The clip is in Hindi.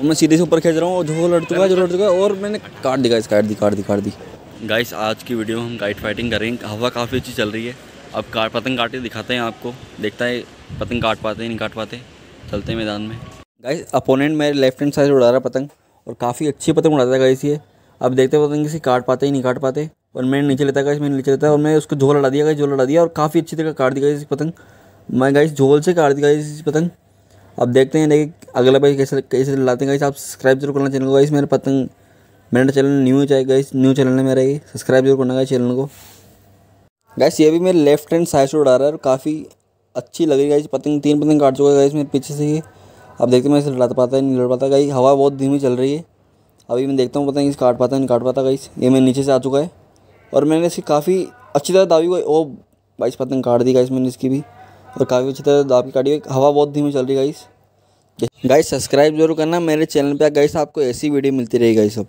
और मैं सीधे से ऊपर खेच रहा हूँ और जो लड़ चुका है जो लड़ चुका है और मैंने काट दी गाइस काट दी काट दी काट दी गाइस आज की वीडियो में हम काइट फाइटिंग करेंगे हवा काफ़ी अच्छी चल रही है अब काट पतंग काटे दिखाते हैं आपको देखता है पतंग काट पाते नहीं काट पाते चलते मैदान में गाइस अपोनेंट मेरे लेफ्ट हैंड साइड उड़ा रहा पतंग और काफ़ी अच्छी पतंग उड़ाता है गाइस ये अब देखते हैं पतंग किसी काट पाते ही नहीं काट पाते और मैंने नीचे लेता गाइस मैंने नीचे लेता और मैं उसको झोल लड़ा दिया गाइस झोल लड़ा दिया और काफ़ी अच्छी तरह काट दी गई पतंग मैं गाइस झोल से काट दी गई पतंग अब देखते हैं देखिए अगला भाई कैसे कैसे लाते हैं गाइस आप सब्सक्राइब जरूर करना चैनल को गाइस मेरे पतंग मेरा चैनल न्यू चाहिए गाइस न्यू चैनल है मेरा ये सब्सक्राइब जरूर करना गाइस चैनल को गाइस ये भी मेरे लेफ्ट हैंड साइड से उड़ा रहा है और काफ़ी अच्छी लग रही है पतंग तीन पतंग काट चुका है गाइस मेरे पीछे से ही अब देखते हैं मैं इसे लड़ पाता है नहीं लड़ पाता गाइस हवा बहुत धीमी चल रही है अभी मैं देखता हूँ पता नहीं काट पाता है नहीं काट पाता गाइस ये मैं नीचे से आ चुका है और मैंने इसकी काफ़ी अच्छी तरह दावी हुई ओ बाईस पतंग काट दी गाइस मैंने इसकी भी और काफ़ी अच्छी तरह दाब काटी हुई हवा बहुत धीमी चल रही है गाइस गाइस सब्सक्राइब जरूर करना मेरे चैनल पे गाइस आपको ऐसी वीडियो मिलती रहेगी गाइस अब